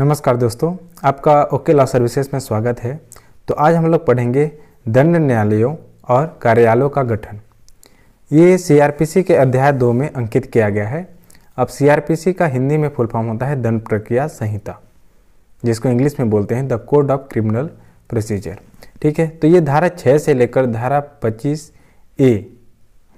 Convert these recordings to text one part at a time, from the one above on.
नमस्कार दोस्तों आपका ओके लॉ सर्विसेज में स्वागत है तो आज हम लोग पढ़ेंगे दंड न्यायालयों और कार्यालयों का गठन ये सीआरपीसी के अध्याय दो में अंकित किया गया है अब सीआरपीसी का हिंदी में फुल फॉर्म होता है दंड प्रक्रिया संहिता जिसको इंग्लिश में बोलते हैं the code of criminal procedure ठीक है तो ये धारा छः से लेकर धारा पच्चीस ए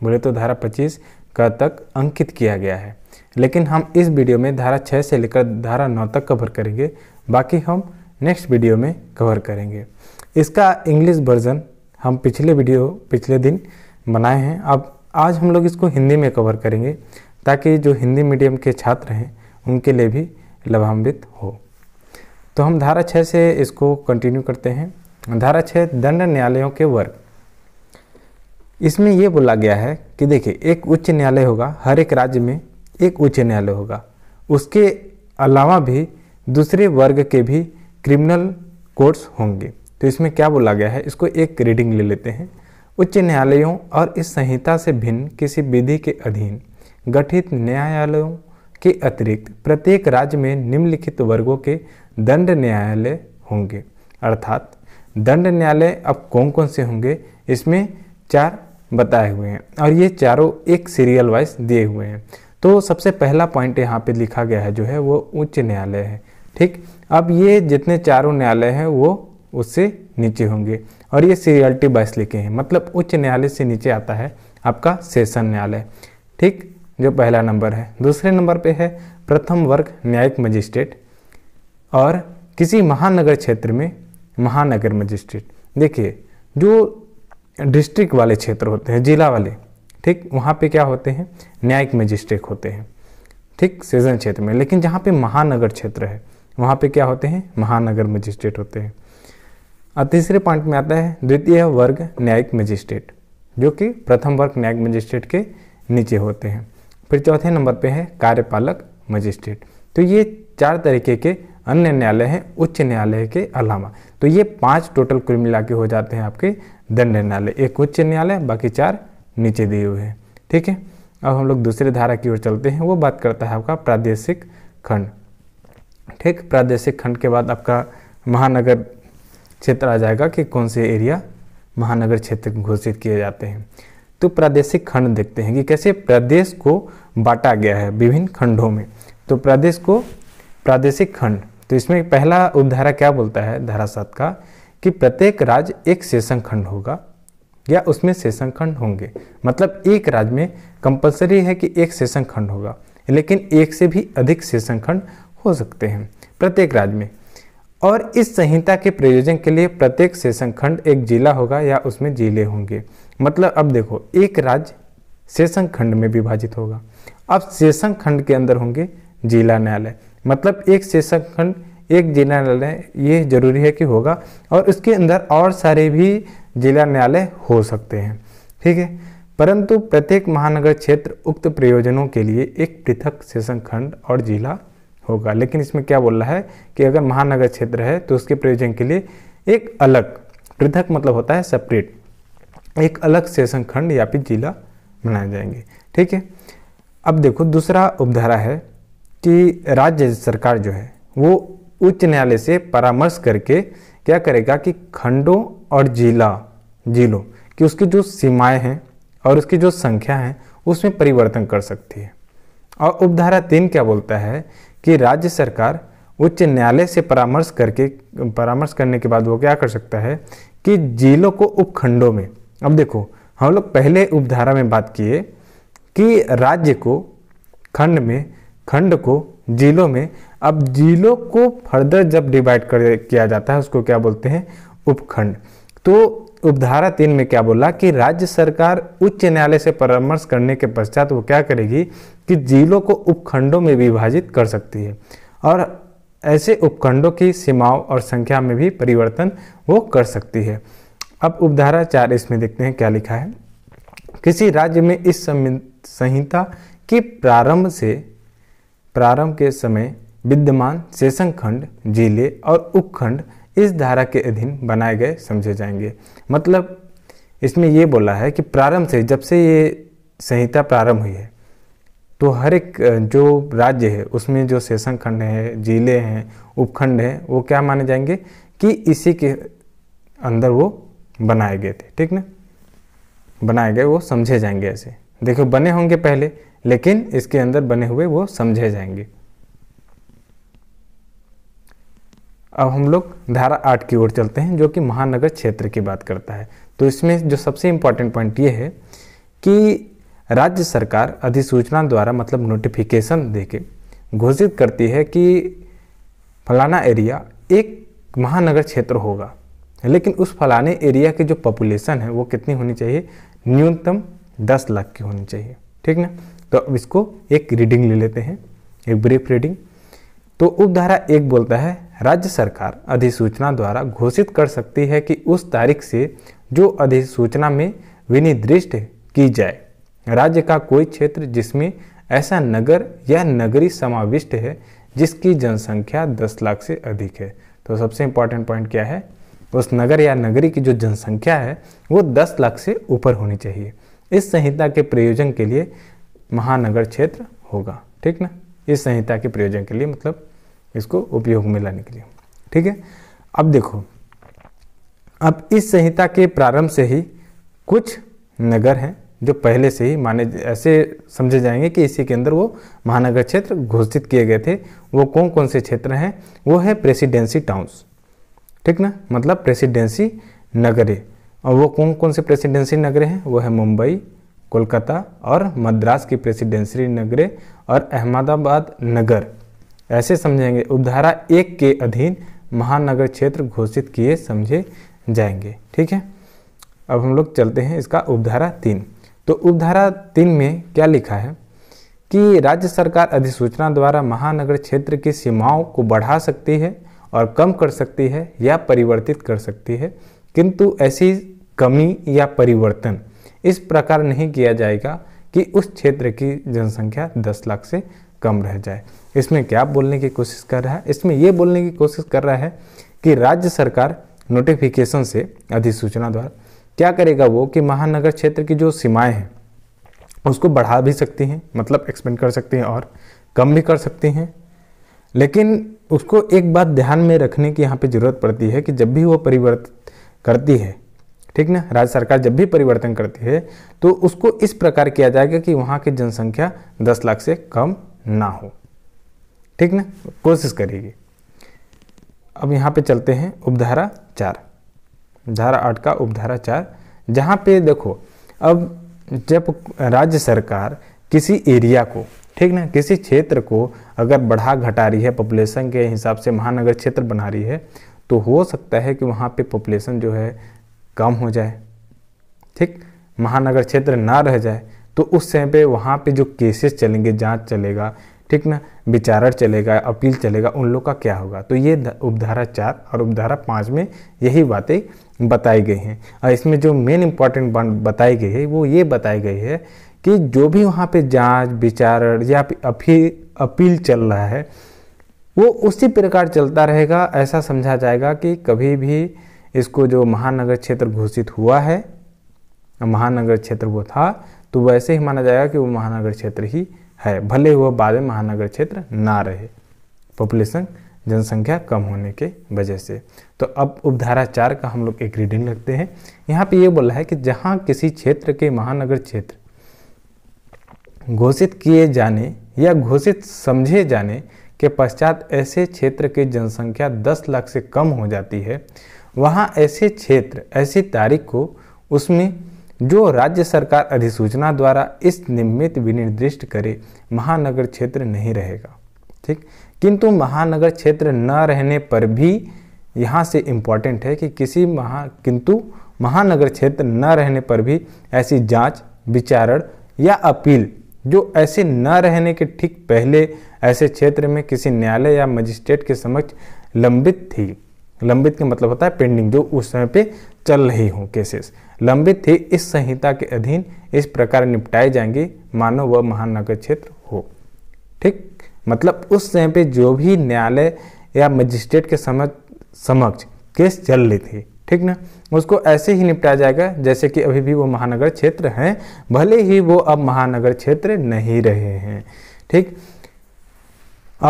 बोले तो धारा पच्चीस का तक अंकित किया गया है लेकिन हम इस वीडियो में धारा 6 से लेकर धारा 9 तक कवर करेंगे बाकी हम नेक्स्ट वीडियो में कवर करेंगे इसका इंग्लिश वर्जन हम पिछले वीडियो पिछले दिन बनाए हैं अब आज हम लोग इसको हिंदी में कवर करेंगे ताकि जो हिंदी मीडियम के छात्र हैं उनके लिए भी लाभान्वित हो तो हम धारा छः से इसको कंटिन्यू करते हैं धारा छः दंड न्यायालयों के वर्ग इसमें ये बोला गया है कि देखिए एक उच्च न्यायालय होगा हर एक राज्य में एक उच्च न्यायालय होगा उसके अलावा भी दूसरे वर्ग के भी क्रिमिनल कोर्ट्स होंगे तो इसमें क्या बोला गया है इसको एक रीडिंग ले लेते हैं उच्च न्यायालयों और इस संहिता से भिन्न किसी विधि के अधीन गठित न्यायालयों के अतिरिक्त प्रत्येक राज्य में निम्नलिखित वर्गों के दंड न्यायालय होंगे अर्थात दंड न्यायालय अब कौन कौन से होंगे इसमें चार बताए हुए हैं और ये चारों एक सीरियल वाइज दिए हुए हैं तो सबसे पहला पॉइंट यहाँ पे लिखा गया है जो है वो उच्च न्यायालय है ठीक अब ये जितने चारों न्यायालय हैं वो उससे नीचे होंगे और ये सीरियल्टी वाइस लिखे हैं मतलब उच्च न्यायालय से नीचे आता है आपका सेशन न्यायालय ठीक जो पहला नंबर है दूसरे नंबर पे है प्रथम वर्ग न्यायिक मजिस्ट्रेट और किसी महानगर क्षेत्र में महानगर मजिस्ट्रेट देखिए जो डिस्ट्रिक्ट वाले क्षेत्र होते हैं जिला वाले ठीक वहाँ पे क्या होते हैं न्यायिक मजिस्ट्रेट होते हैं ठीक सेजन क्षेत्र में लेकिन जहाँ पे महानगर क्षेत्र है वहाँ पे क्या होते हैं महानगर मजिस्ट्रेट होते हैं और तीसरे पॉइंट में आता है द्वितीय वर्ग न्यायिक मजिस्ट्रेट जो कि प्रथम वर्ग न्यायिक मजिस्ट्रेट के नीचे होते हैं फिर चौथे नंबर पे है कार्यपालक मजिस्ट्रेट तो ये चार तरीके के अन्य न्यायालय हैं उच्च न्यायालय के अलावा तो ये पांच टोटल कुल मिला के हो जाते हैं आपके दंड न्यायालय एक उच्च न्यायालय बाकी चार नीचे दिए हुए हैं ठीक है अब हम लोग दूसरी धारा की ओर चलते हैं वो बात करता है आपका प्रादेशिक खंड ठीक प्रादेशिक खंड के बाद आपका महानगर क्षेत्र आ जाएगा कि कौन से एरिया महानगर क्षेत्र घोषित किए जाते हैं तो प्रादेशिक खंड देखते हैं कि कैसे प्रदेश को बांटा गया है विभिन्न खंडों में तो प्रदेश को प्रादेशिक खंड तो इसमें पहला उपधारा क्या बोलता है धारा सात का कि प्रत्येक राज्य एक सेशन खंड होगा या उसमें सेशन खंड होंगे मतलब एक राज्य में कंपलसरी है कि एक सेशन खंड होगा लेकिन एक से भी अधिक सेशन खंड हो सकते हैं प्रत्येक राज्य में और इस संहिता के प्रयोजन के लिए प्रत्येक सेशन खंड एक जिला होगा या उसमें जिले होंगे मतलब अब देखो एक राज्य सेशन खंड में विभाजित होगा अब सेशन खंड के अंदर होंगे जिला न्यायालय मतलब एक सेशन खंड एक जिला न्यायालय ये जरूरी है कि होगा और इसके अंदर और सारे भी जिला न्यायालय हो सकते हैं ठीक है परंतु प्रत्येक महानगर क्षेत्र उक्त प्रयोजनों के लिए एक पृथक सेशन खंड और जिला होगा लेकिन इसमें क्या बोल रहा है कि अगर महानगर क्षेत्र है तो उसके प्रयोजन के लिए एक अलग पृथक मतलब होता है सेपरेट एक अलग सेशन खंड या फिर जिला बनाए जाएंगे ठीक है अब देखो दूसरा उपधारा है कि राज्य सरकार जो है वो उच्च न्यायालय से परामर्श करके क्या करेगा कि खंडों और जिला जिलों की उसकी जो सीमाएं हैं और उसकी जो संख्या है उसमें परिवर्तन कर सकती है और उपधारा तीन क्या बोलता है कि राज्य सरकार उच्च न्यायालय से परामर्श करके परामर्श करने के बाद वो क्या कर सकता है कि जिलों को उपखंडों में अब देखो हम लोग पहले उपधारा में बात किए कि राज्य को खंड में खंड को जिलों में अब जिलों को फर्दर जब डिवाइड कर किया जाता है उसको क्या बोलते हैं उपखंड तो उपधारा तीन में क्या बोला कि राज्य सरकार उच्च न्यायालय से परामर्श करने के पश्चात वो क्या करेगी कि जिलों को उपखंडों में विभाजित कर सकती है और ऐसे उपखंडों की सीमाओं और संख्या में भी परिवर्तन वो कर सकती है अब उपधारा चार इसमें देखते हैं क्या लिखा है किसी राज्य में इस संहिता के प्रारंभ से प्रारंभ के समय विद्यमान सेशन खंड जिले और उपखंड इस धारा के अधीन बनाए गए समझे जाएंगे मतलब इसमें ये बोला है कि प्रारंभ से जब से ये संहिता प्रारंभ हुई है तो हर एक जो राज्य है उसमें जो सेशन खंड हैं जिले हैं उपखंड हैं वो क्या माने जाएंगे कि इसी के अंदर वो बनाए गए थे ठीक ना बनाए गए वो समझे जाएंगे ऐसे देखो बने होंगे पहले लेकिन इसके अंदर बने हुए वो समझे जाएंगे अब हम लोग धारा आठ की ओर चलते हैं जो कि महानगर क्षेत्र की बात करता है तो इसमें जो सबसे इम्पॉर्टेंट पॉइंट ये है कि राज्य सरकार अधिसूचना द्वारा मतलब नोटिफिकेशन देके घोषित करती है कि फलाना एरिया एक महानगर क्षेत्र होगा लेकिन उस फलाने एरिया की जो पॉपुलेशन है वो कितनी होनी चाहिए न्यूनतम दस लाख की होनी चाहिए ठीक ना तो अब इसको एक रीडिंग ले लेते हैं एक ब्रीफ रीडिंग तो उपधारा एक बोलता है राज्य सरकार अधिसूचना द्वारा घोषित कर सकती है कि उस तारीख से जो अधिसूचना में विनिर्दिष्ट की जाए राज्य का कोई क्षेत्र जिसमें ऐसा नगर या नगरी समाविष्ट है जिसकी जनसंख्या 10 लाख से अधिक है तो सबसे इंपॉर्टेंट पॉइंट क्या है उस नगर या नगरी की जो जनसंख्या है वो 10 लाख से ऊपर होनी चाहिए इस संहिता के प्रयोजन के लिए महानगर क्षेत्र होगा ठीक ना इस संहिता के प्रयोजन के लिए मतलब इसको उपयोग में लाने के लिए ठीक है अब देखो अब इस संहिता के प्रारंभ से ही कुछ नगर हैं जो पहले से ही माने ऐसे समझे जाएंगे कि इसी के अंदर वो महानगर क्षेत्र घोषित किए गए थे वो कौन कौन से क्षेत्र हैं वो है प्रेसिडेंसी टाउन्स ठीक ना मतलब प्रेसिडेंसी नगरे और वो कौन कौन से प्रेसिडेंसी नगरे हैं वो है मुंबई कोलकाता और मद्रास की प्रेसिडेंसी नगरे और अहमदाबाद नगर ऐसे समझेंगे उपधारा एक के अधीन महानगर क्षेत्र घोषित किए समझे जाएंगे ठीक है अब हम लोग चलते हैं इसका उपधारा तीन तो उपधारा तीन में क्या लिखा है कि राज्य सरकार अधिसूचना द्वारा महानगर क्षेत्र की सीमाओं को बढ़ा सकती है और कम कर सकती है या परिवर्तित कर सकती है किंतु ऐसी कमी या परिवर्तन इस प्रकार नहीं किया जाएगा कि उस क्षेत्र की जनसंख्या 10 लाख से कम रह जाए इसमें क्या बोलने की कोशिश कर रहा है इसमें ये बोलने की कोशिश कर रहा है कि राज्य सरकार नोटिफिकेशन से अधिसूचना द्वारा क्या करेगा वो कि महानगर क्षेत्र की जो सीमाएं हैं उसको बढ़ा भी सकती हैं मतलब एक्सपेंड कर सकती हैं और कम भी कर सकती हैं लेकिन उसको एक बात ध्यान में रखने की यहाँ पे ज़रूरत पड़ती है कि जब भी वो परिवर्तन करती है ठीक ना राज्य सरकार जब भी परिवर्तन करती है तो उसको इस प्रकार किया जाएगा कि वहाँ की जनसंख्या 10 लाख से कम ना हो ठीक ना कोशिश करेगी अब यहाँ पे चलते हैं उपधारा चार धारा आठ का उपधारा चार जहाँ पे देखो अब जब राज्य सरकार किसी एरिया को ठीक ना किसी क्षेत्र को अगर बढ़ा घटा रही है पॉपुलेशन के हिसाब से महानगर क्षेत्र बना रही है तो हो सकता है कि वहाँ पे पॉपुलेशन जो है कम हो जाए ठीक महानगर क्षेत्र ना रह जाए तो उस समय पे वहाँ पे जो केसेस चलेंगे जांच चलेगा ठीक ना विचारण चलेगा अपील चलेगा उन लोग का क्या होगा तो ये उपधारा चार और उपधारा पाँच में यही बातें बताई गई हैं और इसमें जो मेन इम्पॉर्टेंट बताई गई है वो ये बताई गई है कि जो भी वहाँ पे जांच विचारण या अपील अपील चल रहा है वो उसी प्रकार चलता रहेगा ऐसा समझा जाएगा कि कभी भी इसको जो महानगर क्षेत्र घोषित हुआ है महानगर क्षेत्र वो था तो वैसे ही माना जाएगा कि वो महानगर क्षेत्र ही है भले वह बाद में महानगर क्षेत्र ना रहे पॉपुलेशन जनसंख्या कम होने के वजह से तो अब उपधारा चार का हम लोग एक रीडिंग रखते हैं यहाँ पे ये बोला है कि जहाँ किसी क्षेत्र के महानगर क्षेत्र घोषित किए जाने या घोषित समझे जाने के पश्चात ऐसे क्षेत्र की जनसंख्या 10 लाख से कम हो जाती है वहाँ ऐसे क्षेत्र ऐसी तारीख को उसमें जो राज्य सरकार अधिसूचना द्वारा इस निमित्त विनिर्दिष्ट करे महानगर क्षेत्र नहीं रहेगा ठीक किंतु महानगर क्षेत्र न रहने पर भी यहाँ से इम्पॉर्टेंट है कि किसी महा किंतु महानगर क्षेत्र न रहने पर भी ऐसी जांच विचारण या अपील जो ऐसे न रहने के ठीक पहले ऐसे क्षेत्र में किसी न्यायालय या मजिस्ट्रेट के समक्ष लंबित थी लंबित का मतलब होता है पेंडिंग जो उस समय पे चल रही हूँ केसेस लंबित थे इस संहिता के अधीन इस प्रकार निपटाए जाएंगे मानव व महानगर क्षेत्र हो ठीक मतलब उस समय पे जो भी न्यायालय या मजिस्ट्रेट के समझ समक्ष केस चल रही थी ठीक ना उसको ऐसे ही निपटाया जाएगा जैसे कि अभी भी वो महानगर क्षेत्र हैं भले ही वो अब महानगर क्षेत्र नहीं रहे हैं ठीक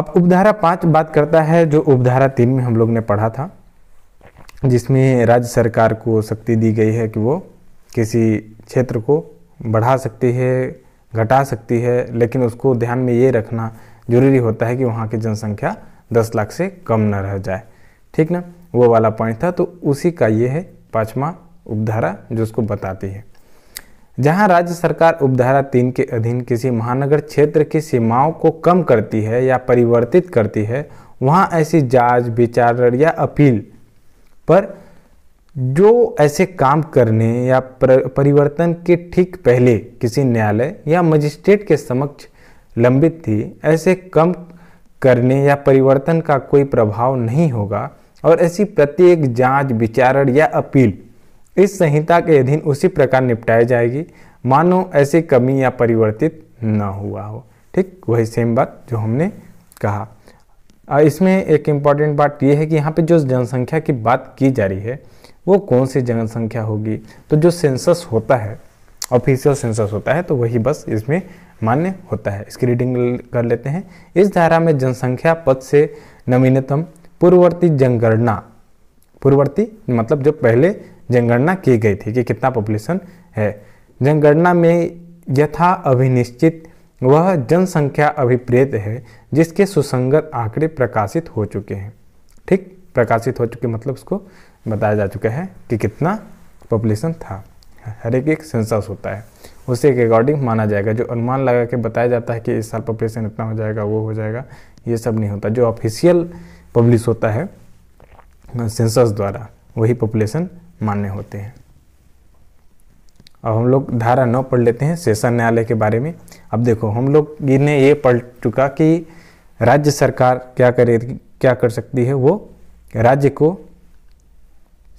अब उपधारा पाँच बात करता है जो उपधारा तीन में हम लोग ने पढ़ा था जिसमें राज्य सरकार को शक्ति दी गई है कि वो किसी क्षेत्र को बढ़ा सकती है घटा सकती है लेकिन उसको ध्यान में ये रखना जरूरी होता है कि वहाँ की जनसंख्या दस लाख से कम न रह जाए ठीक ना वो वाला पॉइंट था तो उसी का ये है पाँचवा उपधारा जो उसको बताती है जहाँ राज्य सरकार उपधारा तीन के अधीन किसी महानगर क्षेत्र की सीमाओं को कम करती है या परिवर्तित करती है वहाँ ऐसी जांच विचार या अपील पर जो ऐसे काम करने या परिवर्तन के ठीक पहले किसी न्यायालय या मजिस्ट्रेट के समक्ष लंबित थी ऐसे कम करने या परिवर्तन का कोई प्रभाव नहीं होगा और ऐसी प्रत्येक जांच विचारण या अपील इस संहिता के अधीन उसी प्रकार निपटाई जाएगी मानो ऐसी कमी या परिवर्तित न हुआ हो ठीक वही सेम बात जो हमने कहा इसमें एक इम्पॉर्टेंट बात यह है कि यहाँ पे जो जनसंख्या की बात की जा रही है वो कौन सी जनसंख्या होगी तो जो सेंसस होता है ऑफिशियल सेंसस होता है तो वही बस इसमें मान्य होता है इसकी रीडिंग कर लेते हैं इस धारा में जनसंख्या पद से नवीनतम पूर्ववर्ती जनगणना पूर्ववर्ती मतलब जो पहले जनगणना की गई थी कि कितना पॉपुलेशन है जनगणना में यथा अभिनिश्चित वह जनसंख्या अभिप्रेत है जिसके सुसंगत आंकड़े प्रकाशित हो चुके हैं ठीक प्रकाशित हो चुके मतलब उसको बताया जा चुका है कि कितना पॉपुलेशन था हर एक एक सेंसस होता है उसे एक अकॉर्डिंग माना जाएगा जो अनुमान लगा के बताया जाता है कि इस साल पॉपुलेशन इतना हो जाएगा वो हो जाएगा ये सब नहीं होता जो ऑफिशियल पब्लिश होता है सेंसस द्वारा वही पॉपुलेशन मान्य होते हैं अब हम लोग धारा नौ पढ़ लेते हैं सेशन न्यायालय के बारे में अब देखो हम लोग इन्हें ये पढ़ चुका कि राज्य सरकार क्या करे क्या कर सकती है वो राज्य को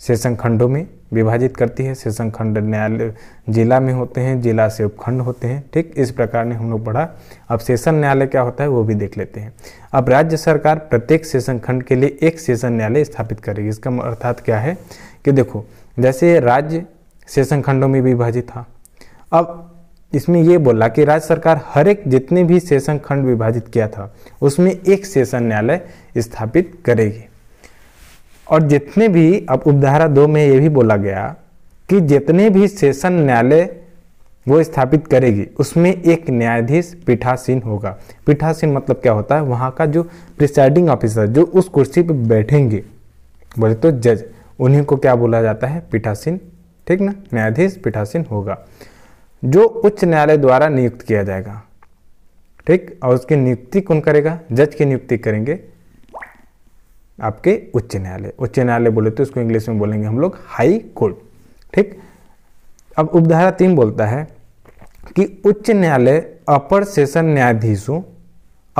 सेशन खंडों में विभाजित करती है सेशन खंड न्यायालय जिला में होते हैं जिला से उपखंड होते हैं ठीक इस प्रकार ने हम लोग पढ़ा अब सेशन न्यायालय क्या होता है वो भी देख लेते हैं अब राज्य सरकार प्रत्येक सेशन खंड के लिए एक सेशन न्यायालय स्थापित करेगी इसका मतलब अर्थात क्या है कि देखो जैसे राज्य सेशन खंडों में विभाजित था अब इसमें यह बोला कि राज्य सरकार हर एक जितने भी सेशन खंड विभाजित किया था उसमें एक सेशन न्यायालय स्थापित करेगी और जितने भी अब उपधारा दो में यह भी बोला गया कि जितने भी सेशन न्यायालय वो स्थापित करेगी उसमें एक न्यायाधीश पीठासीन होगा पीठासीन मतलब क्या होता है वहाँ का जो प्रिसाइडिंग ऑफिसर जो उस कुर्सी पर बैठेंगे बोले तो जज उन्हीं को क्या बोला जाता है पीठासीन ठीक ना न्यायाधीश पीठासीन होगा जो उच्च न्यायालय द्वारा नियुक्त किया जाएगा ठीक और उसकी नियुक्ति कौन करेगा जज की नियुक्ति करेंगे आपके उच्च न्यायालय उच्च न्यायालय बोले तो उसको इंग्लिश में बोलेंगे हम लोग हाई कोर्ट ठीक अब उपधारा तीन बोलता है कि उच्च न्यायालय अपर सेशन न्यायाधीशों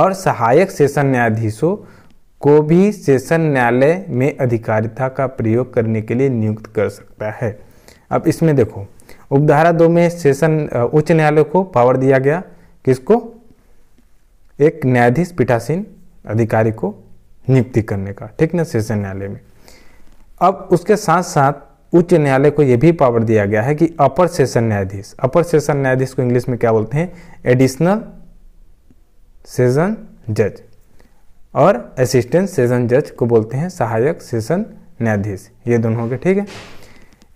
और सहायक सेशन न्यायाधीशों को भी सेशन न्यायालय में अधिकारिता का प्रयोग करने के लिए नियुक्त कर सकता है अब इसमें देखो उपधारा दो में सेशन उच्च न्यायालय को पावर दिया गया किसको एक न्यायाधीश पीठासीन अधिकारी को नियुक्ति करने का ठीक ना सेशन न्यायालय में अब उसके साथ साथ उच्च न्यायालय को यह भी पावर दिया गया है कि अपर सेशन न्यायाधीश अपर सेशन न्यायाधीश को इंग्लिश में क्या बोलते हैं एडिशनल सेशन जज और असिस्टेंट सेशन जज को बोलते हैं सहायक सेशन न्यायाधीश ये दोनों के ठीक है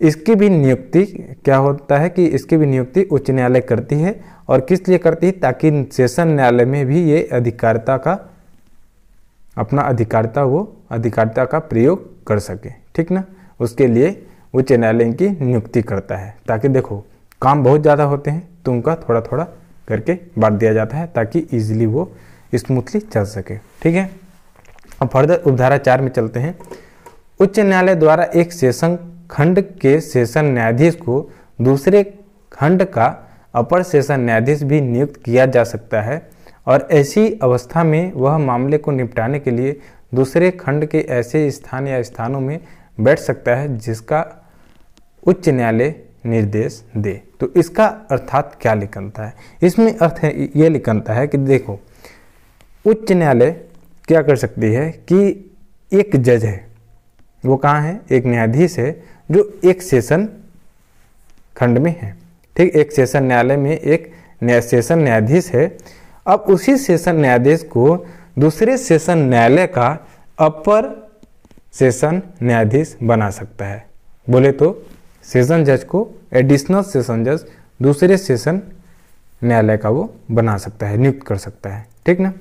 इसकी भी नियुक्ति क्या होता है कि इसकी भी नियुक्ति उच्च न्यायालय करती है और किस लिए करती है ताकि सेशन न्यायालय में भी ये अधिकारिता का अपना अधिकारिता वो अधिकारिता का प्रयोग कर सके ठीक ना उसके लिए उच्च न्यायालय की नियुक्ति करता है ताकि देखो काम बहुत ज़्यादा होते हैं तो उनका थोड़ा थोड़ा करके बांट दिया जाता है ताकि ईजिली वो स्मूथली चल सके ठीक है अब फर्दर उपधारा चार में चलते हैं उच्च न्यायालय द्वारा एक सेशन खंड के सेशन न्यायाधीश को दूसरे खंड का अपर सेशन न्यायाधीश भी नियुक्त किया जा सकता है और ऐसी अवस्था में वह मामले को निपटाने के लिए दूसरे खंड के ऐसे स्थान या स्थानों में बैठ सकता है जिसका उच्च न्यायालय निर्देश दे तो इसका अर्थात क्या लिखनता है इसमें अर्थ है ये लिखनता है कि देखो उच्च न्यायालय क्या कर सकती है कि एक जज है वो कहाँ है एक न्यायाधीश है जो एक सेशन खंड में है ठीक एक सेशन न्यायालय में एक न्या, सेशन न्यायाधीश है अब उसी सेशन न्यायाधीश को दूसरे सेशन न्यायालय का अपर सेशन न्यायाधीश बना सकता है बोले तो सेशन जज को एडिशनल सेशन जज दूसरे सेशन न्यायालय का वो बना सकता है नियुक्त कर सकता है ठीक ना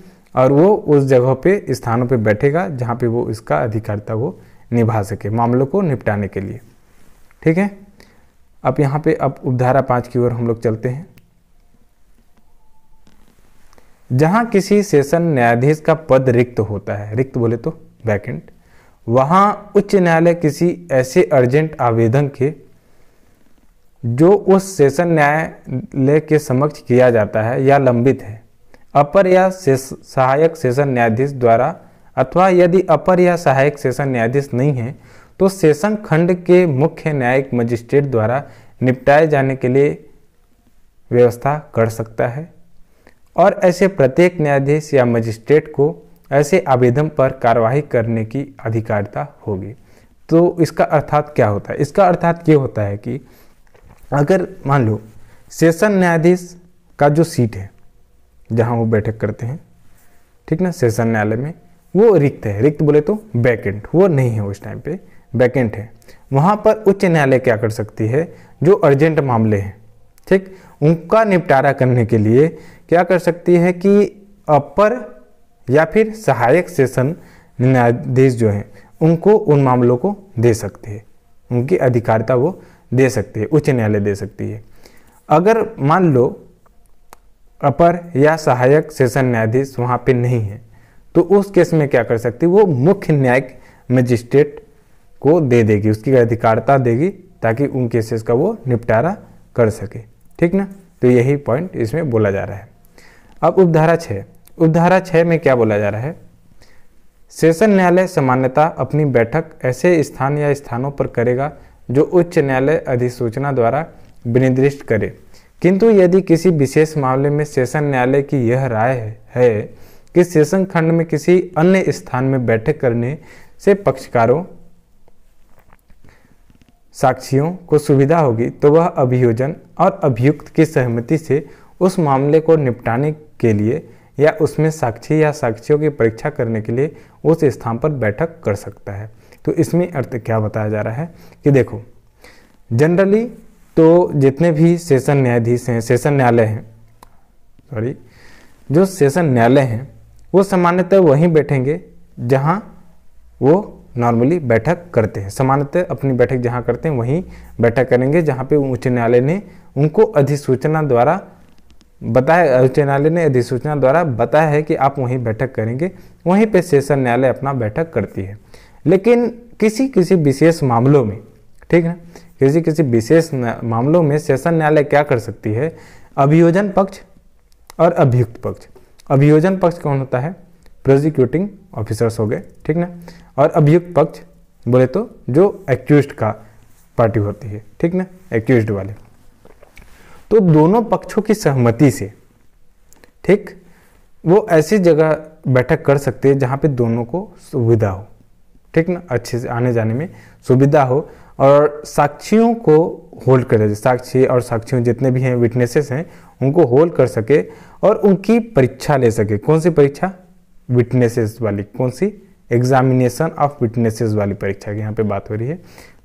और वो उस जगह पे स्थानों पे बैठेगा जहाँ पे वो इसका अधिकारिता वो निभा सके मामलों को निपटाने के लिए ठीक है अब यहाँ पे अब उपधारा पाँच की ओर हम लोग चलते हैं जहाँ किसी सेशन न्यायाधीश का पद रिक्त होता है रिक्त बोले तो वैकेंट वहाँ उच्च न्यायालय किसी ऐसे अर्जेंट आवेदन के जो उस सेशन न्यायालय के समक्ष किया जाता है या लंबित है अपर या सहायक सेशन न्यायाधीश द्वारा अथवा यदि अपर या सहायक सेशन न्यायाधीश नहीं है तो सेशन खंड के मुख्य न्यायिक मजिस्ट्रेट द्वारा निपटाए जाने के लिए व्यवस्था कर सकता है और ऐसे प्रत्येक न्यायाधीश या मजिस्ट्रेट को ऐसे आवेदन पर कार्रवाई करने की अधिकारिता होगी तो इसका अर्थात क्या होता है इसका अर्थात ये होता है कि अगर मान लो सेशन न्यायाधीश का जो सीट है जहाँ वो बैठक करते हैं ठीक ना सेशन न्यायालय में वो रिक्त है रिक्त बोले तो वैकेंट वो नहीं है उस टाइम पे वैकेंट है वहाँ पर उच्च न्यायालय क्या कर सकती है जो अर्जेंट मामले हैं ठीक उनका निपटारा करने के लिए क्या कर सकती है कि अपर या फिर सहायक सेशन न्यायाधीश जो हैं उनको उन मामलों को दे सकती है उनकी अधिकारिता वो दे सकती है उच्च न्यायालय दे सकती है अगर मान लो अपर या सहायक सेशन न्यायाधीश वहाँ पे नहीं है तो उस केस में क्या कर सकती है वो मुख्य न्यायिक मजिस्ट्रेट को दे देगी उसकी अधिकारता देगी ताकि उन केसेस का वो निपटारा कर सके ठीक ना तो यही पॉइंट इसमें बोला जा रहा है अब उपधारा छः उपधारा छः में क्या बोला जा रहा है सेशन न्यायालय सामान्यता अपनी बैठक ऐसे स्थान या स्थानों पर करेगा जो उच्च न्यायालय अधिसूचना द्वारा विनिर्दिष्ट करे किंतु यदि किसी विशेष मामले में सेशन न्यायालय की यह राय है कि सेशन खंड में किसी अन्य स्थान में बैठक करने से पक्षकारों साक्षियों को सुविधा होगी तो वह अभियोजन और अभियुक्त की सहमति से उस मामले को निपटाने के लिए या उसमें साक्षी या साक्षियों की परीक्षा करने के लिए उस स्थान पर बैठक कर सकता है तो इसमें अर्थ क्या बताया जा रहा है कि देखो जनरली तो जितने भी सेशन न्यायाधीश हैं सेशन न्यायालय हैं सॉरी जो सेशन न्यायालय हैं वो सामान्यतः वहीं बैठेंगे जहां वो नॉर्मली बैठक करते हैं सामान्यतः अपनी बैठक जहाँ करते हैं वहीं बैठक करेंगे जहाँ पे उच्च न्यायालय ने उनको अधिसूचना द्वारा बताया उच्च न्यायालय ने अधिसूचना द्वारा बताया है कि आप वहीं बैठक करेंगे वहीं पे सेशन न्यायालय अपना बैठक करती है लेकिन किसी किसी विशेष मामलों में ठीक है किसी किसी विशेष मामलों में सेशन न्यायालय क्या कर सकती है अभियोजन पक्ष और अभियुक्त पक्ष अभियोजन पक्ष कौन होता है प्रोजिक्यूटिंग ऑफिसर्स हो गए ठीक ना और अभियुक्त पक्ष बोले तो जो एक्यूज का पार्टी होती है ठीक ना एक्यूज वाले तो दोनों पक्षों की सहमति से ठीक वो ऐसी जगह बैठक कर सकते हैं जहाँ पे दोनों को सुविधा हो ठीक ना अच्छे से आने जाने में सुविधा हो और साक्षियों को होल्ड करे साक्षी और साक्षियों जितने भी हैं विटनेसेस हैं उनको होल्ड कर सके और उनकी परीक्षा ले सके कौन सी परीक्षा विटनेसेस वाली कौन सी एग्जामिनेशन ऑफ विटनेसेस वाली परीक्षा की यहाँ पे बात हो रही है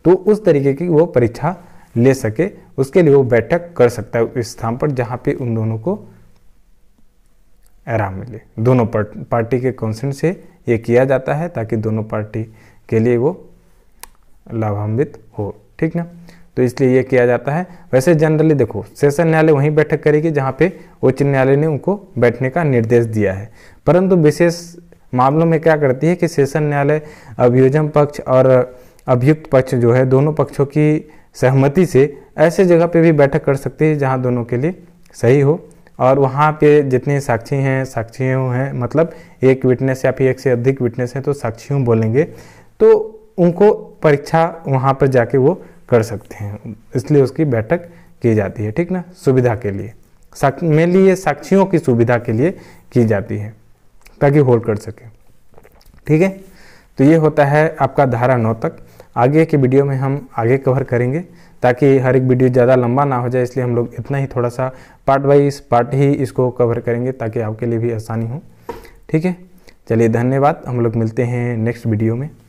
तो उस तरीके की वो परीक्षा ले सके उसके लिए वो बैठक कर सकता है उस स्थान पर जहाँ पे उन दोनों को आराम मिले दोनों पार्टी के कंसेंट से ये किया जाता है ताकि दोनों पार्टी के लिए वो लाभान्वित हो ठीक ना तो इसलिए ये किया जाता है वैसे जनरली देखो सेशन न्यायालय वहीं बैठक करेगी जहाँ पे उच्च न्यायालय ने उनको बैठने का निर्देश दिया है परंतु विशेष मामलों में क्या करती है कि सेशन न्यायालय अभियोजन पक्ष और अभियुक्त पक्ष जो है दोनों पक्षों की सहमति से ऐसे जगह पे भी बैठक कर सकती है जहाँ दोनों के लिए सही हो और वहाँ पे जितने साक्षी हैं साक्षियों हैं मतलब एक विटनेस या फिर एक से अधिक विटनेस हैं तो साक्षियों बोलेंगे तो उनको परीक्षा वहाँ पर जाके वो कर सकते हैं इसलिए उसकी बैठक की जाती है ठीक ना सुविधा के लिए मेनली ये साक्षियों की सुविधा के लिए की जाती है ताकि होल्ड कर सके ठीक है तो ये होता है आपका धारा नौ तक आगे की वीडियो में हम आगे कवर करेंगे ताकि हर एक वीडियो ज़्यादा लंबा ना हो जाए इसलिए हम लोग इतना ही थोड़ा सा पार्ट वाइज पार्ट ही इसको कवर करेंगे ताकि आपके लिए भी आसानी हो ठीक है चलिए धन्यवाद हम लोग मिलते हैं नेक्स्ट वीडियो में